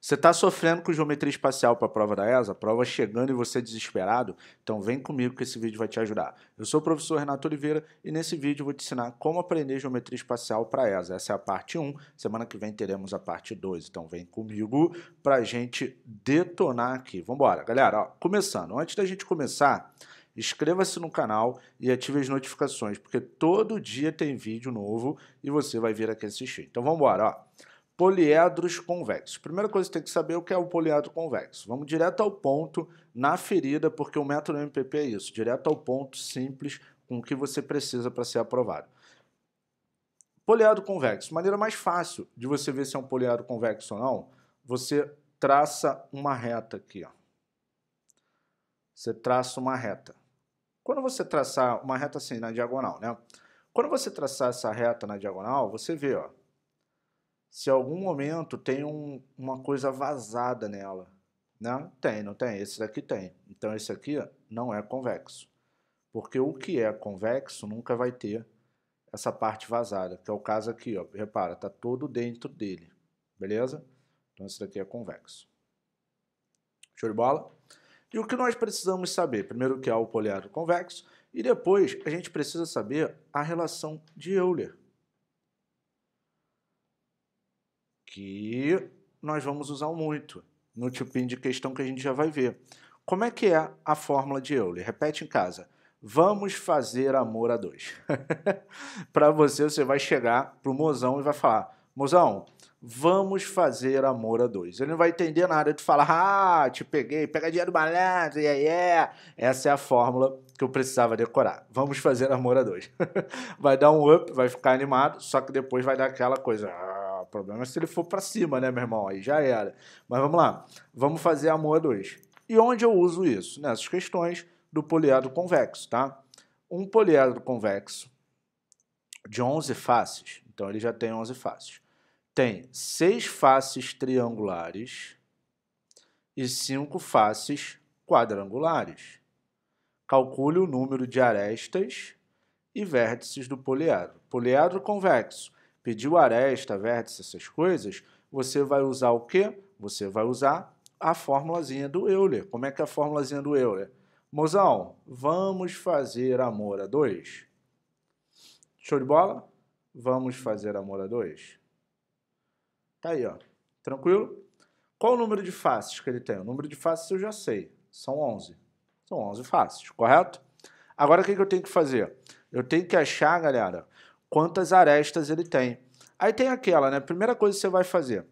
Você está sofrendo com geometria espacial para a prova da ESA, prova chegando e você é desesperado? Então vem comigo que esse vídeo vai te ajudar. Eu sou o professor Renato Oliveira e nesse vídeo vou te ensinar como aprender geometria espacial para a ESA. Essa é a parte 1, semana que vem teremos a parte 2, então vem comigo para a gente detonar aqui. Vamos embora, galera. Ó, começando, antes da gente começar, inscreva-se no canal e ative as notificações, porque todo dia tem vídeo novo e você vai vir aqui assistir. Então vamos embora, poliedros convexos. Primeira coisa que tem que saber é o que é o poliedro convexo. Vamos direto ao ponto, na ferida, porque o método MPP é isso, direto ao ponto, simples, com o que você precisa para ser aprovado. Poliedro convexo, maneira mais fácil de você ver se é um poliedro convexo ou não, você traça uma reta aqui. Ó. Você traça uma reta. Quando você traçar uma reta assim na diagonal, né? Quando você traçar essa reta na diagonal, você vê, ó, se algum momento tem um, uma coisa vazada nela. Né? Tem, não tem? Esse daqui tem. Então esse aqui não é convexo. Porque o que é convexo nunca vai ter essa parte vazada, que é o caso aqui, ó. repara, está todo dentro dele, beleza? Então esse daqui é convexo. Show de bola? E o que nós precisamos saber? Primeiro que é o poliedro convexo e depois a gente precisa saber a relação de Euler. que nós vamos usar muito no tipo de questão que a gente já vai ver. Como é que é a fórmula de Euler? Repete em casa. Vamos fazer amor a dois. para você, você vai chegar pro mozão e vai falar: Mozão, vamos fazer amor a dois. Ele não vai entender nada te fala, Ah, te peguei, dinheiro do malandro, yeah, yeah. Essa é a fórmula que eu precisava decorar. Vamos fazer amor a dois. vai dar um up, vai ficar animado, só que depois vai dar aquela coisa problema é se ele for para cima, né, meu irmão? Aí já era. Mas vamos lá. Vamos fazer a MOA 2. E onde eu uso isso? Nessas questões do poliedro convexo, tá? Um poliedro convexo de 11 faces, então ele já tem 11 faces, tem seis faces triangulares e cinco faces quadrangulares. Calcule o número de arestas e vértices do poliedro. Poliedro convexo pediu aresta, vértice, essas coisas, você vai usar o quê? Você vai usar a formulazinha do Euler. Como é que é a formulazinha do Euler? Mozão, vamos fazer amor a dois. Show de bola? Vamos fazer amor a dois. Tá aí, ó. Tranquilo? Qual o número de faces que ele tem? O número de faces eu já sei. São 11. São 11 faces, correto? Agora o que, que eu tenho que fazer? Eu tenho que achar, galera, quantas arestas ele tem. Aí tem aquela, né? Primeira coisa que você vai fazer,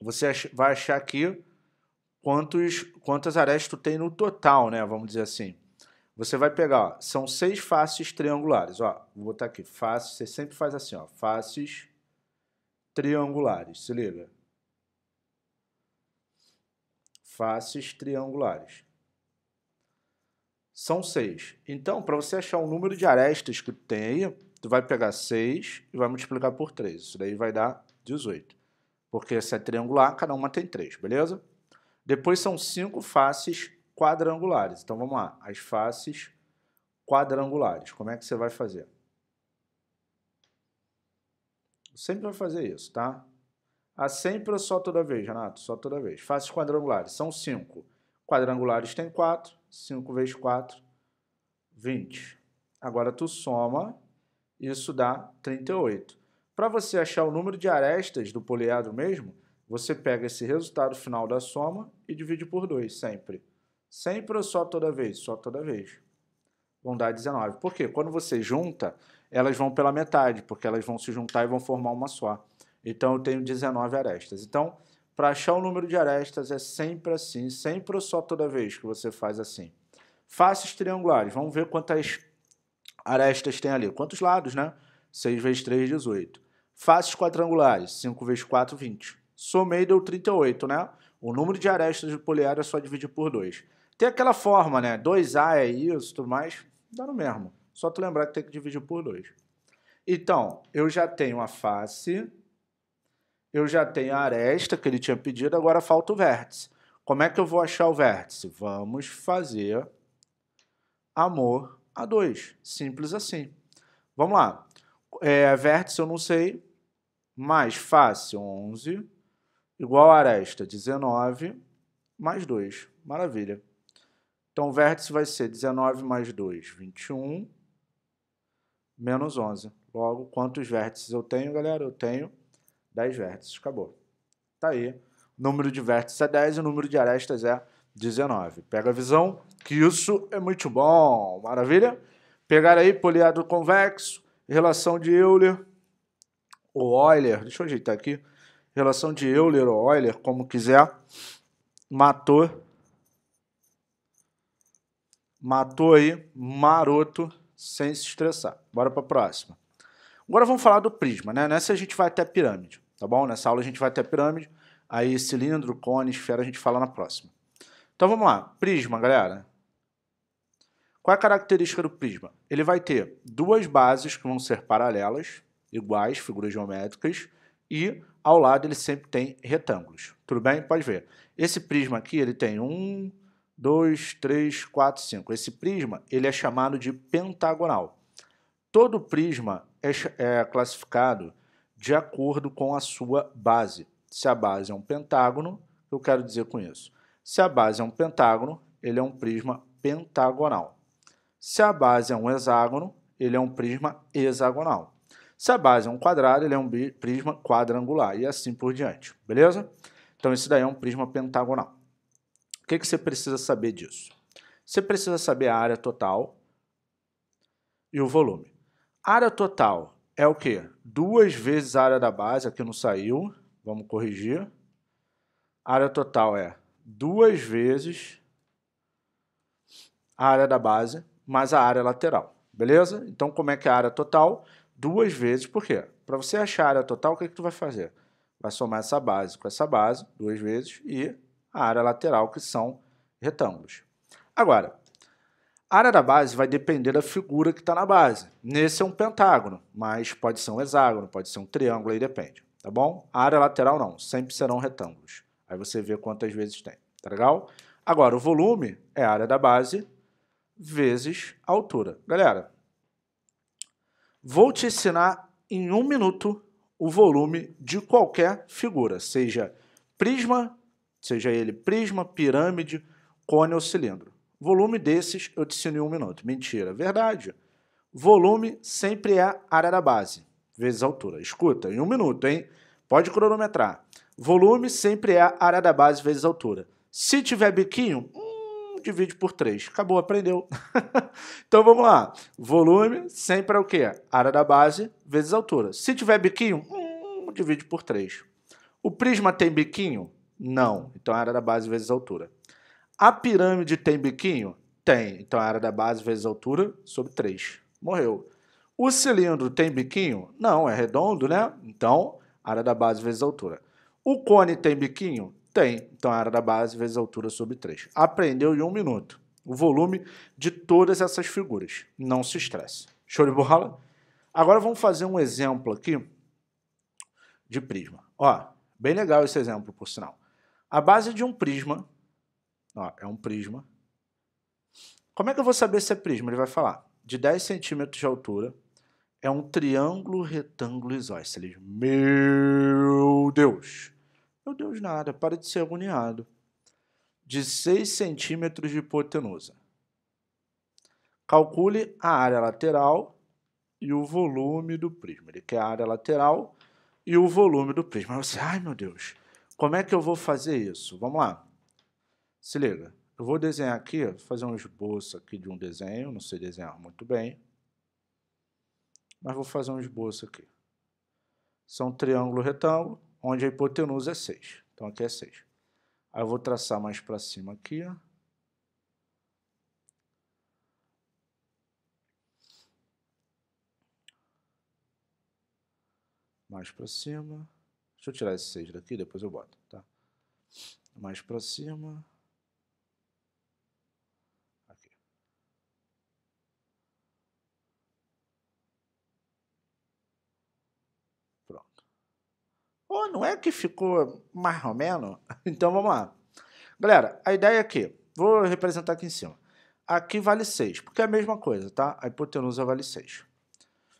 você vai achar aqui quantos, quantas arestas tem no total, né? Vamos dizer assim. Você vai pegar, ó, são seis faces triangulares, ó. Vou botar aqui, faces, você sempre faz assim, ó, faces triangulares, se liga. Faces triangulares. São seis. Então, para você achar o número de arestas que tem aí, tu vai pegar 6 e vai multiplicar por 3. Isso daí vai dar 18. Porque se é triangular, cada uma tem 3, beleza? Depois são cinco faces quadrangulares. Então vamos lá, as faces quadrangulares. Como é que você vai fazer? Sempre vai fazer isso, tá? A ah, sempre ou só toda vez, Renato? Só toda vez. Faces quadrangulares, são cinco. Quadrangulares tem quatro. Cinco vezes quatro, vinte. Agora tu soma isso dá 38. Para você achar o número de arestas do poliedro mesmo, você pega esse resultado final da soma e divide por 2 sempre. Sempre ou só toda vez? Só toda vez. Vão dar 19. Por quê? Quando você junta, elas vão pela metade, porque elas vão se juntar e vão formar uma só. Então eu tenho 19 arestas. Então, para achar o número de arestas é sempre assim, sempre ou só toda vez que você faz assim. Faces triangulares. Vamos ver quantas arestas tem ali? Quantos lados, né? 6 vezes 3, 18. Faces quadrangulares, 5 vezes 4, 20. Somei, deu 38, né? O número de arestas do poliedro é só dividir por 2. Tem aquela forma, né? 2A é isso, tudo mais. Dá no mesmo. Só tu lembrar que tem que dividir por 2. Então, eu já tenho a face, eu já tenho a aresta que ele tinha pedido, agora falta o vértice. Como é que eu vou achar o vértice? Vamos fazer amor a 2. Simples assim. Vamos lá. É, vértice eu não sei, mais face 11, igual a aresta 19, mais 2. Maravilha. Então, vértice vai ser 19 mais 2, 21, menos 11. Logo, quantos vértices eu tenho, galera? Eu tenho 10 vértices. Acabou. Tá aí. O número de vértices é 10 e o número de arestas é 19. Pega a visão, que isso é muito bom, maravilha? Pegar aí poliedro convexo, relação de Euler ou Euler, deixa eu ajeitar aqui, relação de Euler ou Euler, como quiser, matou, matou aí, maroto, sem se estressar. Bora para a próxima. Agora vamos falar do prisma, né? Nessa a gente vai até pirâmide, tá bom? Nessa aula a gente vai até pirâmide, aí cilindro, cone, esfera a gente fala na próxima. Então vamos lá, prisma, galera. Qual é a característica do prisma? Ele vai ter duas bases que vão ser paralelas, iguais, figuras geométricas, e ao lado ele sempre tem retângulos. Tudo bem? Pode ver. Esse prisma aqui ele tem um, dois, três, quatro, cinco. Esse prisma ele é chamado de pentagonal. Todo prisma é, é classificado de acordo com a sua base. Se a base é um pentágono, eu quero dizer com isso? Se a base é um pentágono, ele é um prisma pentagonal. Se a base é um hexágono, ele é um prisma hexagonal. Se a base é um quadrado, ele é um prisma quadrangular e assim por diante, beleza? Então, esse daí é um prisma pentagonal. O que, que você precisa saber disso? Você precisa saber a área total e o volume. A área total é o quê? Duas vezes a área da base, aqui não saiu, vamos corrigir. A área total é duas vezes a área da base mais a área lateral, beleza? Então, como é que é a área total? Duas vezes, por quê? Para você achar a área total, o que, é que tu vai fazer? Vai somar essa base com essa base, duas vezes, e a área lateral, que são retângulos. Agora, a área da base vai depender da figura que está na base. Nesse é um pentágono, mas pode ser um hexágono, pode ser um triângulo, aí depende, tá bom? A área lateral não, sempre serão retângulos. Aí você vê quantas vezes tem, tá legal? Agora, o volume é a área da base vezes a altura. Galera, vou te ensinar em um minuto o volume de qualquer figura, seja prisma, seja ele prisma, pirâmide, cone ou cilindro. Volume desses eu te ensino em um minuto. Mentira, é verdade. Volume sempre é a área da base, vezes a altura. Escuta, em um minuto, hein? Pode cronometrar. Volume sempre é área da base vezes altura. Se tiver biquinho, hum, divide por 3. Acabou, aprendeu. então vamos lá. Volume sempre é o quê? Área da base vezes altura. Se tiver biquinho, hum, divide por 3. O prisma tem biquinho? Não. Então é área da base vezes altura. A pirâmide tem biquinho? Tem. Então é área da base vezes altura sobre 3. Morreu. O cilindro tem biquinho? Não, é redondo, né? Então, área da base vezes altura. O cone tem biquinho? Tem. Então a área da base vezes a altura sobre 3. Aprendeu em um minuto o volume de todas essas figuras. Não se estresse. Show de bola? Agora vamos fazer um exemplo aqui de prisma. Ó, bem legal esse exemplo, por sinal. A base de um prisma, ó, é um prisma. Como é que eu vou saber se é prisma? Ele vai falar de 10 centímetros de altura, é um triângulo retângulo isósceles. Meu Deus! Meu Deus, nada, para de ser agoniado. De 6 centímetros de hipotenusa. Calcule a área lateral e o volume do prisma. Ele quer a área lateral e o volume do prisma. você, ai meu Deus, como é que eu vou fazer isso? Vamos lá. Se liga. Eu vou desenhar aqui, fazer um esboço aqui de um desenho, não sei desenhar muito bem. Mas vou fazer um esboço aqui. São triângulo retângulo, onde a hipotenusa é 6. Então aqui é 6. Aí eu vou traçar mais para cima aqui, ó. mais para cima. Deixa eu tirar esse 6 daqui, depois eu boto, tá? Mais para cima. Ou não é que ficou mais ou menos? Então vamos lá. Galera, a ideia é que, vou representar aqui em cima. Aqui vale 6, porque é a mesma coisa, tá? A hipotenusa vale 6.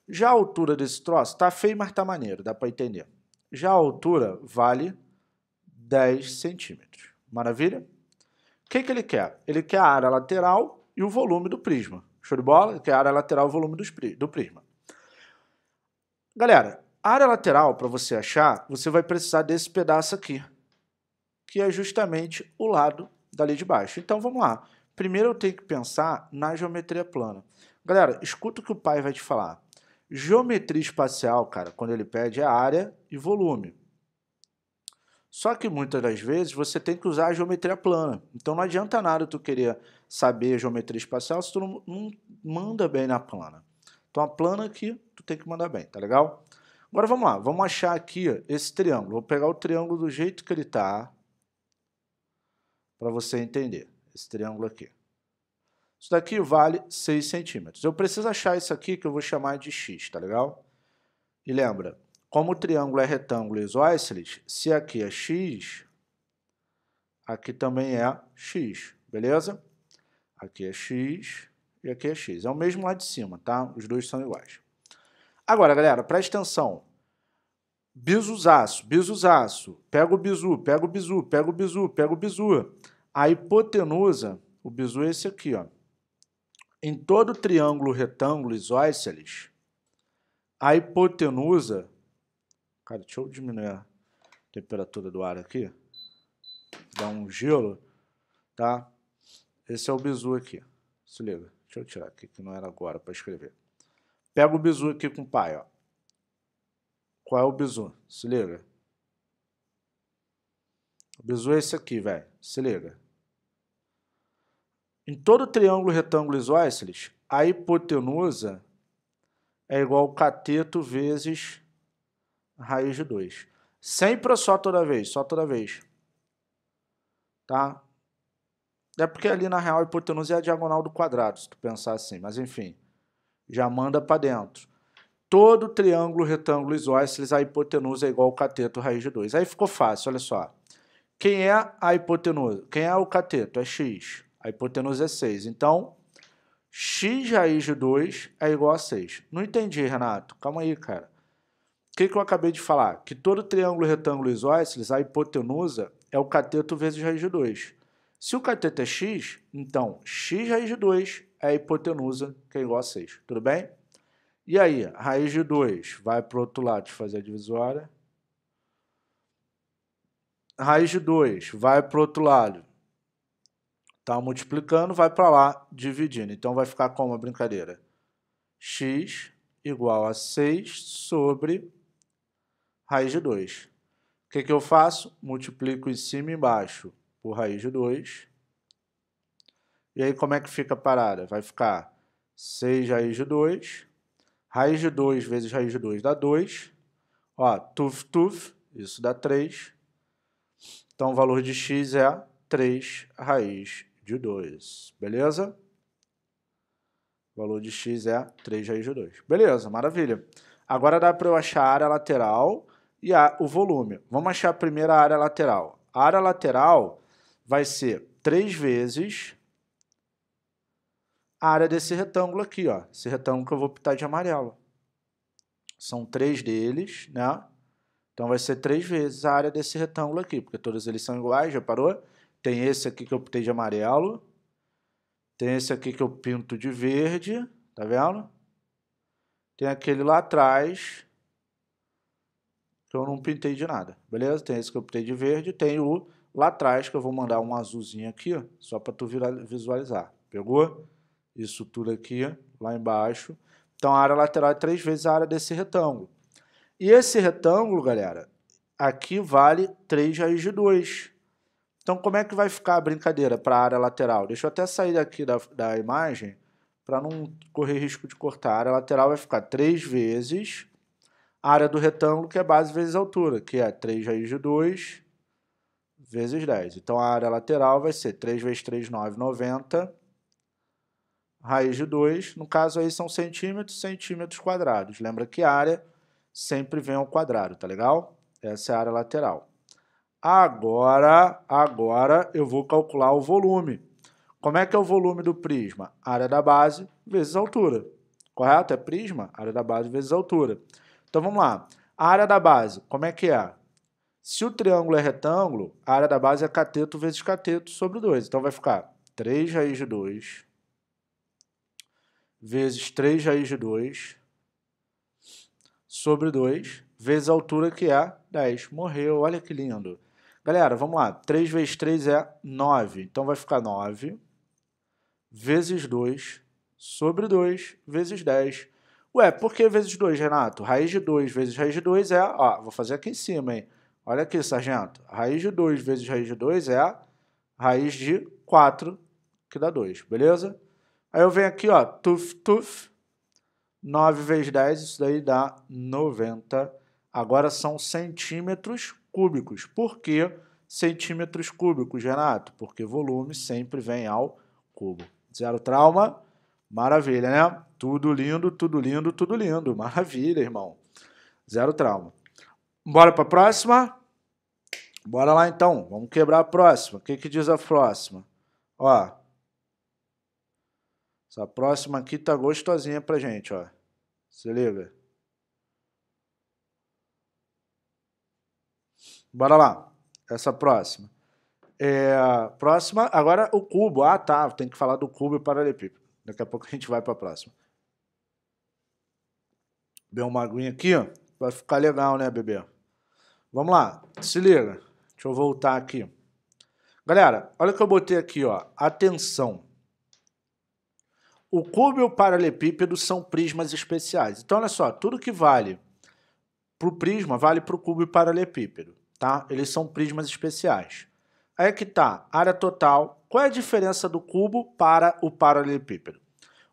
Já a altura desse troço tá feio, mas tá maneiro, dá para entender. Já a altura vale 10 centímetros. Maravilha? O que, que ele quer? Ele quer a área lateral e o volume do prisma. Show de bola? Ele quer a área lateral e o volume do prisma. Galera, a área lateral, para você achar, você vai precisar desse pedaço aqui, que é justamente o lado dali de baixo. Então vamos lá. Primeiro eu tenho que pensar na geometria plana. Galera, escuta o que o pai vai te falar. Geometria espacial, cara, quando ele pede é área e volume. Só que muitas das vezes você tem que usar a geometria plana. Então não adianta nada tu querer saber geometria espacial se tu não, não manda bem na plana. Então a plana aqui tu tem que mandar bem, tá legal? Agora vamos lá, vamos achar aqui ó, esse triângulo. Vou pegar o triângulo do jeito que ele está, para você entender, esse triângulo aqui. Isso daqui vale 6 centímetros. Eu preciso achar isso aqui que eu vou chamar de x, tá legal? E lembra, como o triângulo é retângulo isósceles, se aqui é x, aqui também é x, beleza? Aqui é x e aqui é x. É o mesmo lá de cima, tá? Os dois são iguais. Agora, galera, presta atenção. Bizuzaço, bisuzaço. pega o bizu, pega o bizu, pega o bizu, pega o bizu. A hipotenusa, o bizu é esse aqui, ó. Em todo triângulo, retângulo, isósceles, a hipotenusa... Cara, deixa eu diminuir a temperatura do ar aqui. Dá um gelo, tá? Esse é o bizu aqui. Se liga. Deixa eu tirar aqui, que não era agora para escrever. Pega o bizu aqui com o pai, ó. Qual é o bizu? Se liga. O bizu é esse aqui, velho. Se liga. Em todo triângulo retângulo isósceles, a hipotenusa é igual ao cateto vezes raiz de 2. Sempre ou só toda vez? Só toda vez. Tá? É porque ali, na real, a hipotenusa é a diagonal do quadrado, se tu pensar assim. Mas, enfim já manda para dentro. Todo triângulo, retângulo, isósceles, a hipotenusa é igual ao cateto raiz de 2. Aí ficou fácil, olha só. Quem é a hipotenusa? Quem é o cateto? É x. A hipotenusa é 6. Então, x raiz de 2 é igual a 6. Não entendi, Renato. Calma aí, cara. O que, que eu acabei de falar? Que todo triângulo, retângulo, isósceles, a hipotenusa é o cateto vezes raiz de 2. Se o cateto é x, então x raiz de 2 é a hipotenusa, que é igual a 6. Tudo bem? E aí, raiz de 2 vai para o outro lado de fazer a divisória. Raiz de 2 vai para o outro lado. Está multiplicando, vai para lá, dividindo. Então vai ficar como a brincadeira? x igual a 6 sobre raiz de 2. O que, que eu faço? Multiplico em cima e embaixo por raiz de 2. E aí como é que fica a parada? Vai ficar 6 raiz de 2, raiz de 2 vezes raiz de 2 dá 2. Ó, tuf, tuf, isso dá 3. Então o valor de x é 3 raiz de 2, beleza? O valor de x é 3 raiz de 2. Beleza, maravilha. Agora dá para eu achar a área lateral e a, o volume. Vamos achar a primeira área lateral. A área lateral vai ser 3 vezes a área desse retângulo aqui, ó. Esse retângulo que eu vou pintar de amarelo. São três deles, né? Então vai ser três vezes a área desse retângulo aqui, porque todos eles são iguais, já parou? Tem esse aqui que eu pintei de amarelo. Tem esse aqui que eu pinto de verde, tá vendo? Tem aquele lá atrás que eu não pintei de nada, beleza? Tem esse que eu pintei de verde, tem o lá atrás, que eu vou mandar um azulzinho aqui, ó, só para tu visualizar. Pegou? Isso tudo aqui, lá embaixo. Então a área lateral é três vezes a área desse retângulo. E esse retângulo, galera, aqui vale 3 raiz de 2. Então como é que vai ficar a brincadeira para a área lateral? Deixa eu até sair daqui da, da imagem para não correr risco de cortar. A área lateral vai ficar 3 vezes a área do retângulo, que é base vezes altura, que é 3 raiz de 2 vezes 10. Então a área lateral vai ser 3 vezes 3, 9, 90. Raiz de 2, no caso aí são centímetros, centímetros quadrados. Lembra que área sempre vem ao quadrado, tá legal? Essa é a área lateral. Agora, agora eu vou calcular o volume. Como é que é o volume do prisma? Área da base vezes altura. Correto? É prisma, área da base vezes altura. Então vamos lá. A área da base, como é que é? Se o triângulo é retângulo, a área da base é cateto vezes cateto sobre 2. Então vai ficar 3 raiz de 2 vezes 3 raiz de 2 sobre 2 vezes a altura que é 10. Morreu, olha que lindo. Galera, vamos lá. 3 vezes 3 é 9. Então vai ficar 9 vezes 2 sobre 2 vezes 10. Ué, por que vezes 2, Renato? Raiz de 2 vezes raiz de 2 é... Ó, vou fazer aqui em cima, hein? Olha aqui, sargento. raiz de 2 vezes raiz de 2 é raiz de 4, que dá 2, beleza? Aí eu venho aqui, ó, tuf, tuf. 9 vezes 10, isso daí dá 90. Agora são centímetros cúbicos. Por que centímetros cúbicos, Renato? Porque volume sempre vem ao cubo. Zero trauma, maravilha, né? Tudo lindo, tudo lindo, tudo lindo. Maravilha, irmão. Zero trauma. Bora para a próxima? Bora lá então, vamos quebrar a próxima. O que, que diz a próxima? Ó, essa próxima aqui tá gostosinha pra gente, ó. Se liga. Bora lá, essa próxima. É, próxima, agora o cubo. Ah, tá, tem que falar do cubo e paralelepípedo. Daqui a pouco a gente vai para a próxima. Deu uma aguinha aqui, ó. Vai ficar legal, né, bebê? Vamos lá, se liga. Deixa eu voltar aqui. Galera, olha o que eu botei aqui, ó. Atenção. O cubo e o paralelepípedo são prismas especiais. Então, olha só, tudo que vale para o prisma vale para o cubo e paralelepípedo, tá? Eles são prismas especiais. Aí é que tá, área total. Qual é a diferença do cubo para o paralelepípedo?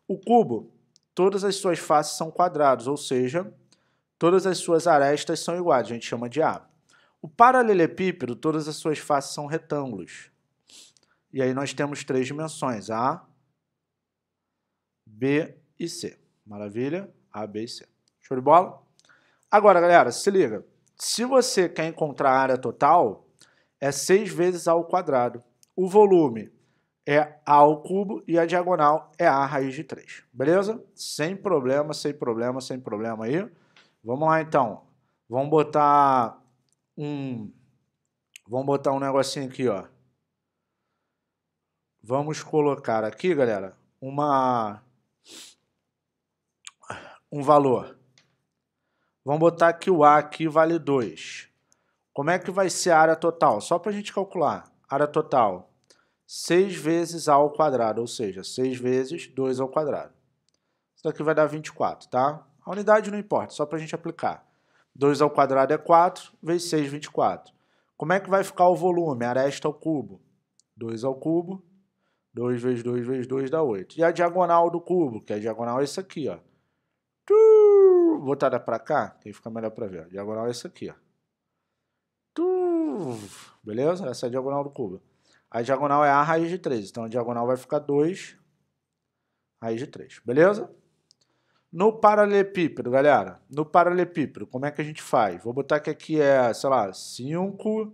O cubo, todas as suas faces são quadrados, ou seja, Todas as suas arestas são iguais, a gente chama de A. O paralelepípedo, todas as suas faces são retângulos. E aí nós temos três dimensões, A, B e C. Maravilha? A, B e C. Show de bola? Agora, galera, se liga. Se você quer encontrar a área total, é 6 vezes A ao quadrado. O volume é A ao cubo e a diagonal é A raiz de 3. Beleza? Sem problema, sem problema, sem problema aí. Vamos lá então. Vamos botar um. Vamos botar um negocinho aqui, ó. Vamos colocar aqui, galera, uma um valor. Vamos botar que o A aqui vale 2. Como é que vai ser a área total? Só para a gente calcular. Área total, 6 vezes A ao quadrado, ou seja, 6 vezes 2 ao quadrado. Isso daqui vai dar 24, tá? unidade não importa, só para a gente aplicar. 2 ao quadrado é 4, vezes 6, 24. Como é que vai ficar o volume? Aresta ao cubo. 2 ao cubo, 2 vezes 2 vezes 2 dá 8. E a diagonal do cubo, que a diagonal é essa aqui, ó. Vou botar para cá, que aí fica melhor para ver. A diagonal é essa aqui, ó. Beleza? Essa é a diagonal do cubo. A diagonal é a raiz de 3, então a diagonal vai ficar 2 raiz de 3. Beleza? No paralelepípedo, galera, no paralelepípedo, como é que a gente faz? Vou botar que aqui é, sei lá, 5,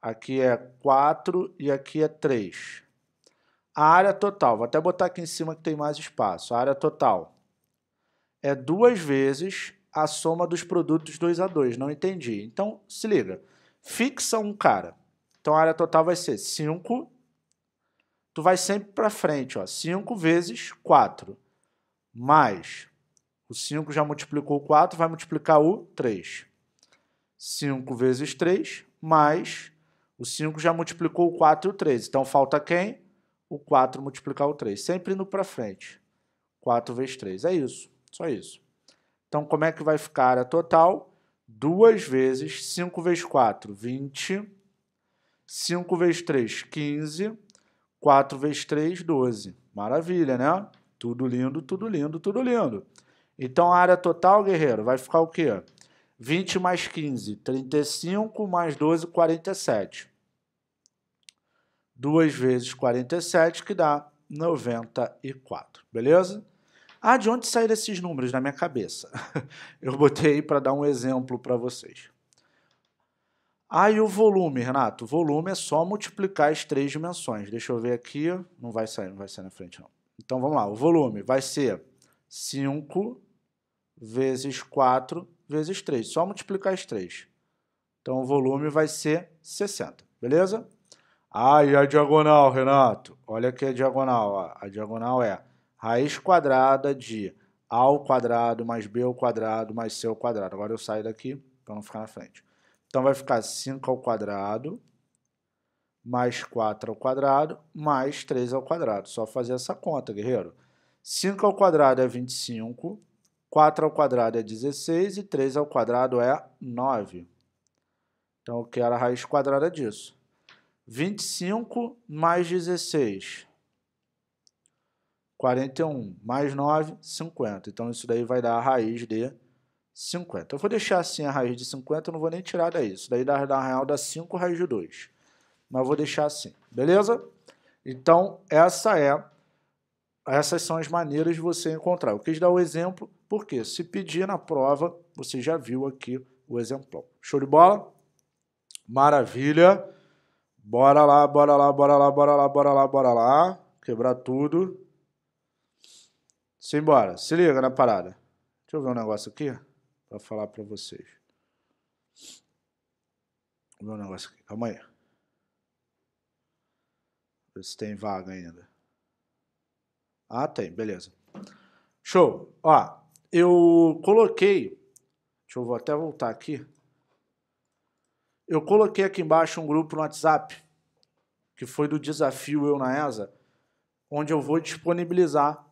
aqui é 4 e aqui é 3. A área total, vou até botar aqui em cima que tem mais espaço. A área total é duas vezes a soma dos produtos 2 a 2. Não entendi. Então, se liga. Fixa um cara. Então, a área total vai ser 5. Tu vai sempre para frente, ó. 5 vezes 4 mais o 5 já multiplicou o 4, vai multiplicar o 3. 5 vezes 3, mais o 5 já multiplicou o 4 e o 3. Então falta quem? O 4 multiplicar o 3. Sempre indo para frente. 4 vezes 3. É isso. Só isso. Então como é que vai ficar a total? 2 vezes 5 vezes 4, 20. 5 vezes 3, 15. 4 vezes 3, 12. Maravilha, né? Tudo lindo, tudo lindo, tudo lindo. Então a área total, guerreiro, vai ficar o quê? 20 mais 15, 35 mais 12, 47. 2 vezes 47 que dá 94, beleza? Ah, de onde saíram esses números na minha cabeça? Eu botei para dar um exemplo para vocês. Ah, e o volume, Renato? O volume é só multiplicar as três dimensões. Deixa eu ver aqui. Não vai sair, não vai sair na frente, não. Então vamos lá, o volume vai ser 5 vezes 4 vezes 3. Só multiplicar as três. Então o volume vai ser 60, beleza? Ah, e a diagonal, Renato? Olha aqui a diagonal. Ó. A diagonal é raiz quadrada de A ao quadrado mais B ao quadrado mais C ao quadrado. Agora eu saio daqui para não ficar na frente. Então vai ficar 5 ao quadrado mais 4 ao quadrado, mais 3 ao quadrado. Só fazer essa conta, guerreiro. 5 ao quadrado é 25, 4 ao quadrado é 16 e 3 ao quadrado é 9. Então, eu quero a raiz quadrada disso. 25 mais 16, 41, mais 9, 50. Então, isso daí vai dar a raiz de 50. Eu vou deixar assim a raiz de 50, eu não vou nem tirar daí. Isso daí dá, dá real dá 5 raiz de 2 mas vou deixar assim, beleza? Então, essa é, essas são as maneiras de você encontrar. Eu quis dar o exemplo, porque se pedir na prova, você já viu aqui o exemplo. Show de bola? Maravilha! Bora lá, bora lá, bora lá, bora lá, bora lá, bora lá. Quebrar tudo. Simbora. Se liga na parada. Deixa eu ver um negócio aqui para falar para vocês. Vou ver um negócio aqui. Calma aí. Ver se tem vaga ainda. Ah, tem, beleza. Show. Ó, eu coloquei. Deixa eu até voltar aqui. Eu coloquei aqui embaixo um grupo no WhatsApp, que foi do desafio Eu na ESA, onde eu vou disponibilizar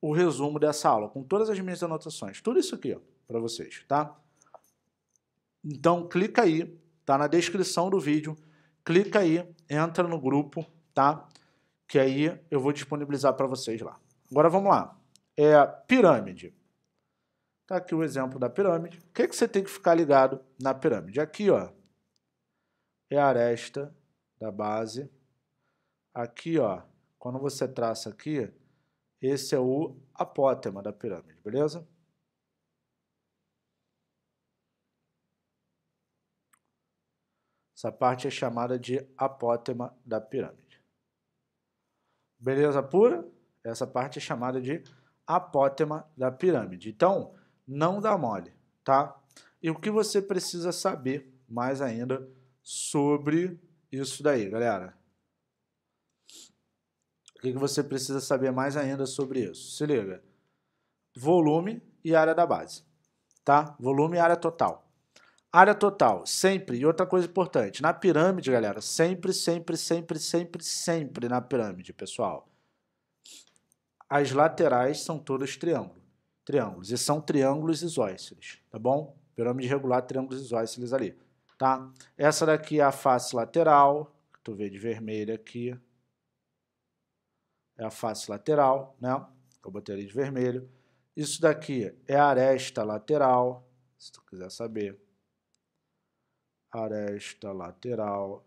o resumo dessa aula, com todas as minhas anotações. Tudo isso aqui, ó, para vocês, tá? Então, clica aí, tá na descrição do vídeo. Clica aí, entra no grupo, tá? que aí eu vou disponibilizar para vocês lá. Agora vamos lá. É pirâmide. Tá aqui o exemplo da pirâmide. O que, é que você tem que ficar ligado na pirâmide? Aqui, ó, é a aresta da base. Aqui, ó, quando você traça aqui, esse é o apótema da pirâmide, beleza? Essa parte é chamada de apótema da pirâmide. Beleza pura? Essa parte é chamada de apótema da pirâmide. Então, não dá mole, tá? E o que você precisa saber mais ainda sobre isso daí, galera? O que você precisa saber mais ainda sobre isso? Se liga. Volume e área da base, tá? Volume e área total. Área total, sempre. E outra coisa importante, na pirâmide, galera, sempre, sempre, sempre, sempre, sempre na pirâmide, pessoal. As laterais são todas triângulo, triângulos. E são triângulos isósceles, tá bom? Pirâmide regular, triângulos isósceles ali, tá? Essa daqui é a face lateral, que tu vê de vermelho aqui. É a face lateral, né? Eu botei ali de vermelho. Isso daqui é a aresta lateral, se tu quiser saber aresta lateral.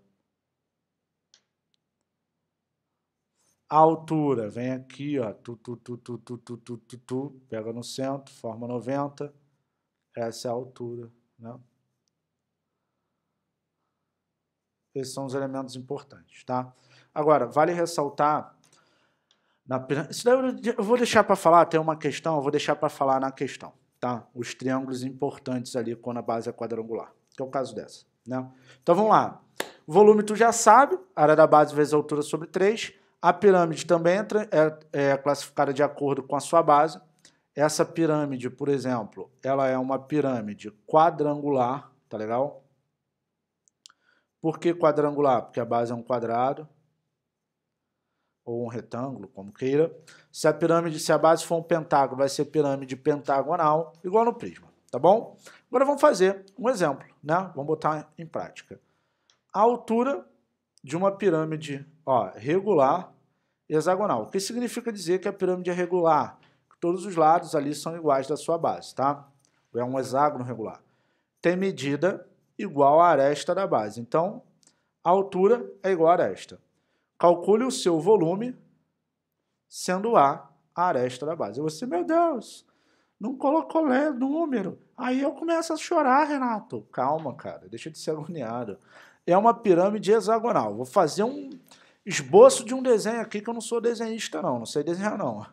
A altura, vem aqui, ó, tu, tu, tu, tu, tu, tu, tu, tu, tu, pega no centro, forma 90, essa é a altura, né? Esses são os elementos importantes, tá? Agora, vale ressaltar, na, isso daí eu, eu vou deixar para falar, tem uma questão, eu vou deixar para falar na questão, tá? Os triângulos importantes ali quando a base é quadrangular, que é o caso dessa. Né? Então vamos lá. O volume tu já sabe, área da base vezes altura sobre 3. A pirâmide também é, é classificada de acordo com a sua base. Essa pirâmide, por exemplo, ela é uma pirâmide quadrangular, tá legal? Por que quadrangular? Porque a base é um quadrado ou um retângulo, como queira. Se a pirâmide, se a base for um pentágono, vai ser pirâmide pentagonal, igual no prisma tá bom? Agora vamos fazer um exemplo, né? Vamos botar em prática. A altura de uma pirâmide ó, regular hexagonal. O que significa dizer que a pirâmide é regular? Todos os lados ali são iguais da sua base, tá? É um hexágono regular. Tem medida igual à aresta da base. Então, a altura é igual à aresta. Calcule o seu volume, sendo A a aresta da base. E você, meu Deus, não colocou número. Aí eu começo a chorar, Renato. Calma, cara, deixa de ser agoniado. É uma pirâmide hexagonal. Vou fazer um esboço de um desenho aqui que eu não sou desenhista, não. Não sei desenhar, não.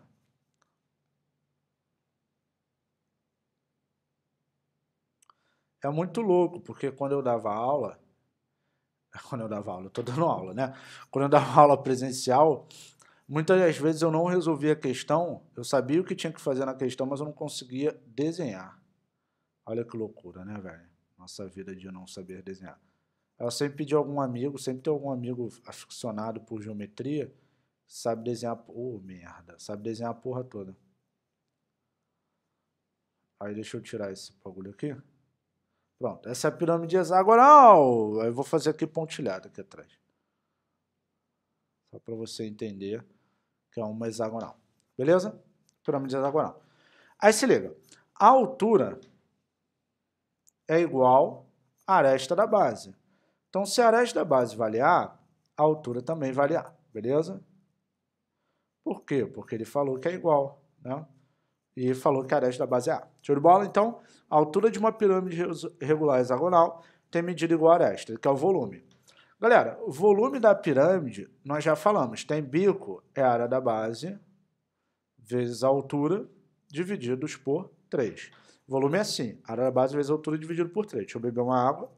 É muito louco, porque quando eu dava aula. Quando eu dava aula, eu tô dando aula, né? Quando eu dava aula presencial, Muitas das vezes eu não resolvia a questão, eu sabia o que tinha que fazer na questão, mas eu não conseguia desenhar. Olha que loucura, né, velho? Nossa vida de não saber desenhar. Eu sempre pedi algum amigo, sempre tem algum amigo aficionado por geometria, sabe desenhar, ô oh, merda, sabe desenhar a porra toda. Aí deixa eu tirar esse bagulho aqui. Pronto, essa é a pirâmide hexagonal. Eu vou fazer aqui pontilhado aqui atrás. Só para você entender que é uma hexagonal. Beleza? Pirâmide hexagonal. Aí se liga, a altura é igual à aresta da base. Então, se a aresta da base vale A, a altura também vale A, beleza? Por quê? Porque ele falou que é igual, né? E falou que a aresta da base é A. Show de bola? Então, a altura de uma pirâmide regular hexagonal tem medida igual a aresta, que é o volume. Galera, o volume da pirâmide, nós já falamos, tem bico, é a área da base, vezes a altura, divididos por 3. Volume é assim, área da base vezes a altura dividido por 3. Deixa eu beber uma água.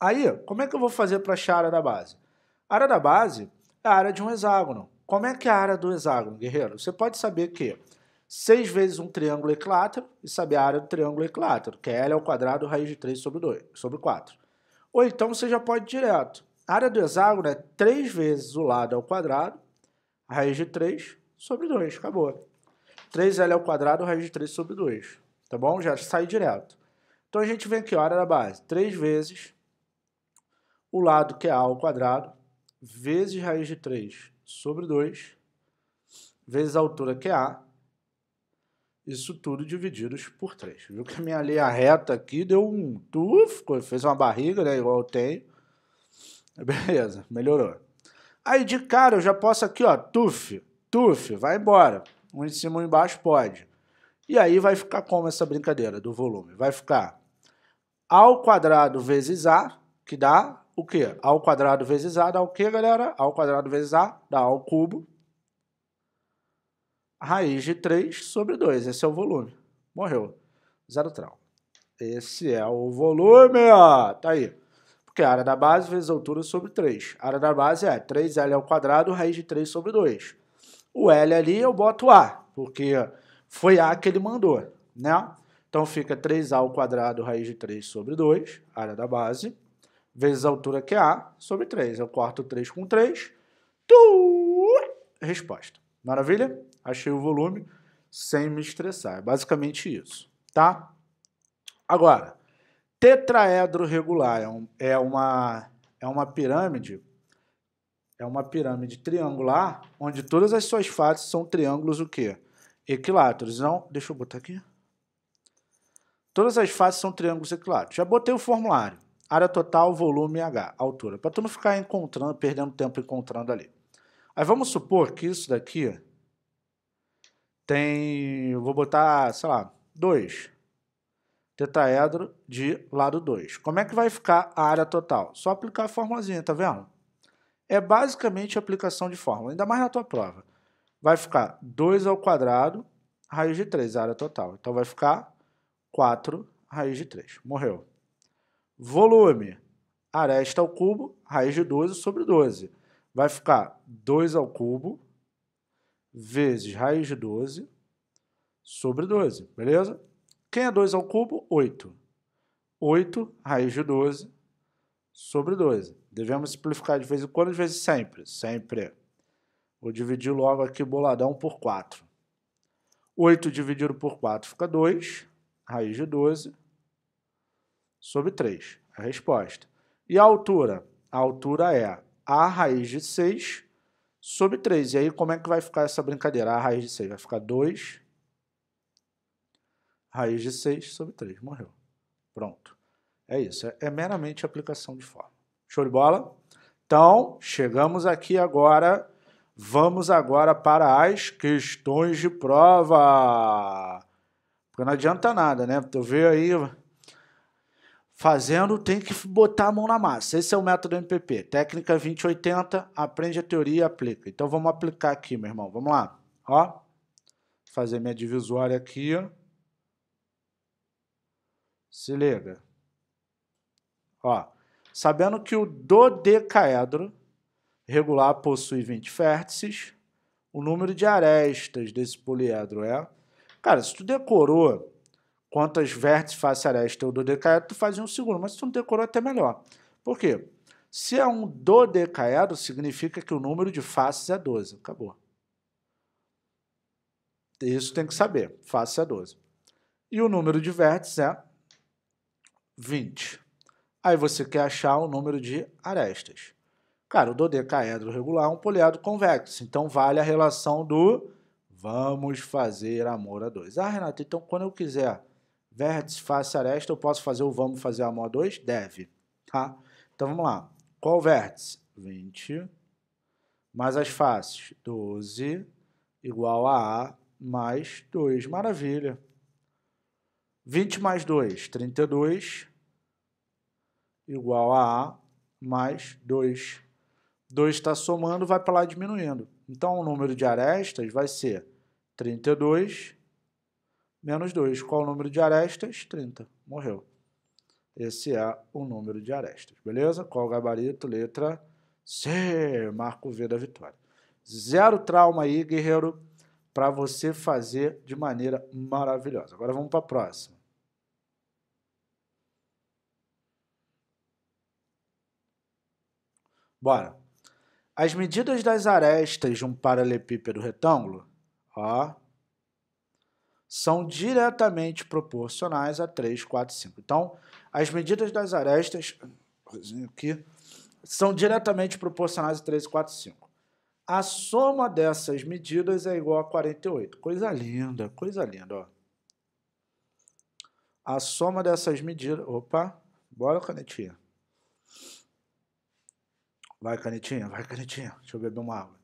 Aí, como é que eu vou fazer para achar a área da base? A área da base é a área de um hexágono. Como é que é a área do hexágono, guerreiro? Você pode saber que 6 vezes um triângulo equilátero e saber a área do triângulo equilátero, que é L ao quadrado raiz de 3 sobre, 2, sobre 4. Ou então você já pode ir direto. A área do hexágono é 3 vezes o lado ao quadrado, raiz de 3 sobre 2, acabou. 3L ao quadrado, raiz de 3 sobre 2, tá bom? Já sai direto. Então a gente vem aqui, ó, área da base, 3 vezes o lado que é A ao quadrado, vezes raiz de 3 sobre 2, vezes a altura que é A, isso tudo divididos por três. Viu que a minha linha reta aqui deu um tuf, fez uma barriga, né? Igual eu tenho. Beleza, melhorou. Aí de cara eu já posso aqui, ó, tuf, tuf, vai embora. Um em cima, um embaixo, pode. E aí vai ficar como essa brincadeira do volume? Vai ficar ao quadrado vezes A, que dá o quê? Ao quadrado vezes A dá o quê, galera? Ao quadrado vezes A dá ao cubo raiz de 3 sobre 2. Esse é o volume. Morreu. Zero trauma. Esse é o volume. Tá aí. Porque a área da base vezes a altura sobre 3. A área da base é 3L ao quadrado, raiz de 3 sobre 2. O L ali eu boto A, porque foi A que ele mandou, né? Então fica 3A ao quadrado, raiz de 3 sobre 2, área da base, vezes a altura que é A, sobre 3. Eu corto 3 com 3. Tu! Resposta. Maravilha? achei o volume sem me estressar. É basicamente isso, tá? Agora, tetraedro regular é, um, é, uma, é uma pirâmide é uma pirâmide triangular onde todas as suas faces são triângulos o quê? Equiláteros. Não, deixa eu botar aqui. Todas as faces são triângulos equiláteros. Já botei o formulário. Área total, volume H, altura. Para tu não ficar encontrando, perdendo tempo encontrando ali. Aí vamos supor que isso daqui tem, vou botar, sei lá, 2. Tetraedro de lado 2. Como é que vai ficar a área total? Só aplicar a formulazinha, tá vendo? É basicamente aplicação de fórmula, ainda mais na tua prova. Vai ficar 2 ao quadrado, raiz de 3, área total. Então vai ficar 4 raiz de 3. Morreu. Volume, aresta ao cubo, raiz de 12 sobre 12. Vai ficar 2 ao cubo, vezes raiz de 12 sobre 12, beleza? Quem é 2 ao cubo? 8. 8 raiz de 12 sobre 12. Devemos simplificar de vez em quando, de vez sempre. Sempre. Vou dividir logo aqui boladão por 4. 8 dividido por 4 fica 2, raiz de 12, sobre 3, a resposta. E a altura? A altura é a raiz de 6 sobre 3. E aí, como é que vai ficar essa brincadeira? A raiz de 6 vai ficar 2 raiz de 6 sobre 3. Morreu. Pronto. É isso. É, é meramente aplicação de forma. Show de bola? Então, chegamos aqui agora. Vamos agora para as questões de prova. Porque não adianta nada, né? Tu vê aí Fazendo, tem que botar a mão na massa. Esse é o método MPP. Técnica 2080, aprende a teoria e aplica. Então vamos aplicar aqui, meu irmão. Vamos lá. Ó, fazer minha divisória aqui. Se liga. Ó, sabendo que o dodecaedro regular possui 20 vértices, o número de arestas desse poliedro é... Cara, se tu decorou quantas vértices face aresta ou dodecaedro, tu fazia um segundo, mas tu não decorou, é até melhor. Por quê? Se é um dodecaedro, significa que o número de faces é 12. Acabou. Isso tem que saber. Face é 12. E o número de vértices é 20. Aí você quer achar o número de arestas. Cara, o dodecaedro regular é um poliedro convexo, então vale a relação do vamos fazer amor a dois. Ah, Renato, então quando eu quiser vértice, face, aresta, eu posso fazer o vamos fazer a mó 2? Deve, tá? Então vamos lá. Qual vértice? 20 mais as faces, 12 igual a A mais 2. Maravilha. 20 mais 2, 32 igual a A mais 2. 2 está somando, vai para lá diminuindo. Então, o número de arestas vai ser 32 menos 2. Qual o número de arestas? 30. Morreu. Esse é o número de arestas, beleza? Qual o gabarito? Letra C. Marco V da vitória. Zero trauma aí, guerreiro, para você fazer de maneira maravilhosa. Agora vamos para a próxima. Bora. As medidas das arestas de um paralelepípedo retângulo, ó, são diretamente proporcionais a 3, 4, 5. Então, as medidas das arestas aqui, são diretamente proporcionais a 3, 4, 5. A soma dessas medidas é igual a 48. Coisa linda, coisa linda. Ó. A soma dessas medidas... Opa, bora canetinha. Vai, canetinha, vai, canetinha. Deixa eu beber uma água.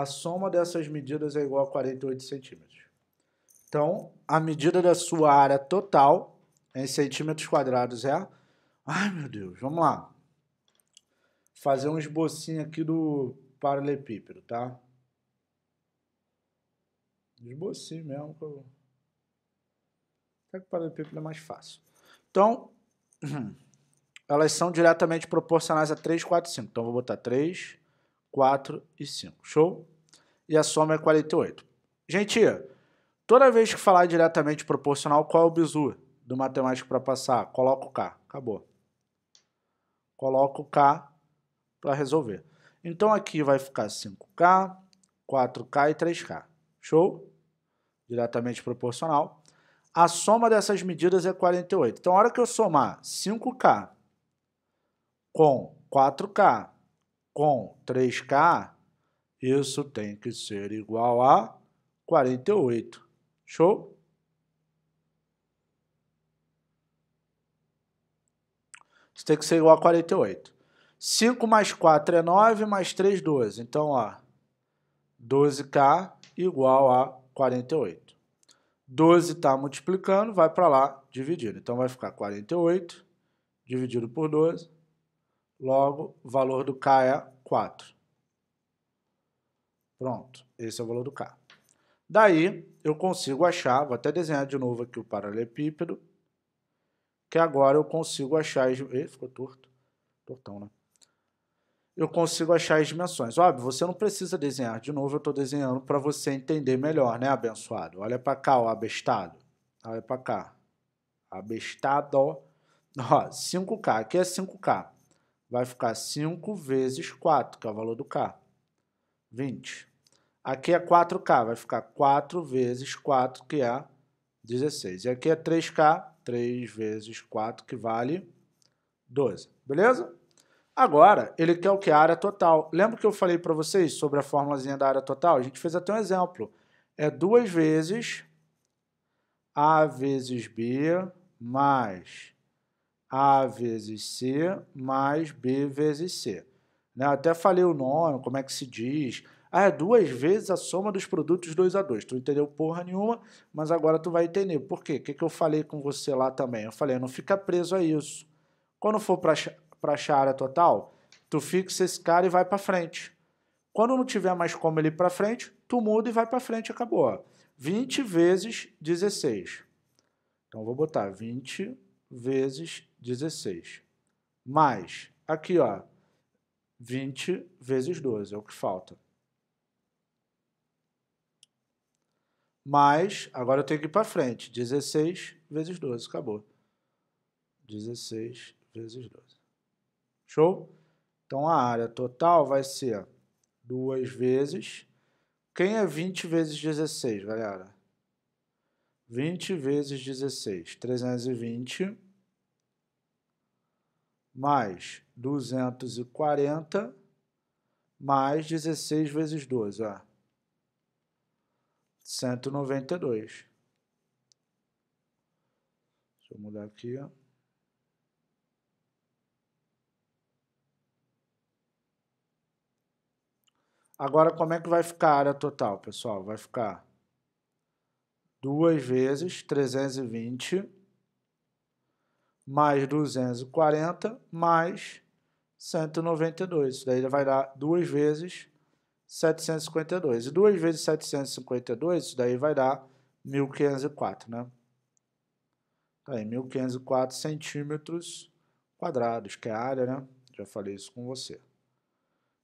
a soma dessas medidas é igual a 48 centímetros. Então, a medida da sua área total é em centímetros quadrados é... Ai, meu Deus, vamos lá. Fazer um esbocinho aqui do paralelepípedo, tá? Esbocinho mesmo. Até que o paralelepípedo é mais fácil. Então, elas são diretamente proporcionais a 3, 4, 5. Então, vou botar 3, 4 e 5. Show? E a soma é 48. Gente, toda vez que falar diretamente proporcional, qual é o bizu do matemático para passar? Coloca o K. Acabou. Coloca o K para resolver. Então aqui vai ficar 5K, 4K e 3K. Show? Diretamente proporcional. A soma dessas medidas é 48. Então, a hora que eu somar 5K com 4K com 3K, isso tem que ser igual a 48. Show? Isso tem que ser igual a 48. 5 mais 4 é 9, mais 3, 12. Então, ó, 12K igual a 48. 12 está multiplicando, vai para lá dividido. Então, vai ficar 48 dividido por 12 Logo, o valor do K é 4. Pronto, esse é o valor do K. Daí, eu consigo achar, vou até desenhar de novo aqui o paralelepípedo, que agora eu consigo achar... E Ih, ficou torto. Tortão, né? Eu consigo achar as dimensões. Óbvio, você não precisa desenhar de novo, eu estou desenhando para você entender melhor, né, abençoado? Olha para cá, ó, abestado. Olha para cá. Abestado, ó. ó. 5K, aqui é 5K vai ficar 5 vezes 4, que é o valor do K. 20. Aqui é 4K, vai ficar 4 vezes 4, que é 16. E aqui é 3K, 3 vezes 4, que vale 12. Beleza? Agora, ele quer o que? A área total. Lembra que eu falei para vocês sobre a formulazinha da área total? A gente fez até um exemplo. É 2 vezes A vezes B mais a vezes C mais B vezes C. Né? Até falei o nome, como é que se diz. Ah, é duas vezes a soma dos produtos 2 a 2. Tu entendeu porra nenhuma, mas agora tu vai entender. Por quê? O que, que eu falei com você lá também? Eu falei, não fica preso a isso. Quando for para a área total, tu fixa esse cara e vai para frente. Quando não tiver mais como ele ir para frente, tu muda e vai para frente, acabou. 20 vezes 16. Então, vou botar 20 vezes 16. Mais, aqui, ó, 20 vezes 12, é o que falta. Mais, agora eu tenho que ir para frente, 16 vezes 12, acabou. 16 vezes 12. Show? Então, a área total vai ser 2 vezes... Quem é 20 vezes 16, galera? 20 vezes 16, 320 mais 240 mais 16 vezes 12, ó. 192. Deixa eu mudar aqui, ó. Agora, como é que vai ficar a área total, pessoal? Vai ficar duas vezes 320 mais 240 mais 192. Isso daí vai dar duas vezes 752. E 2 vezes 752, isso daí vai dar 1504, né? Tá aí, 1504 centímetros quadrados, que é a área, né? Já falei isso com você.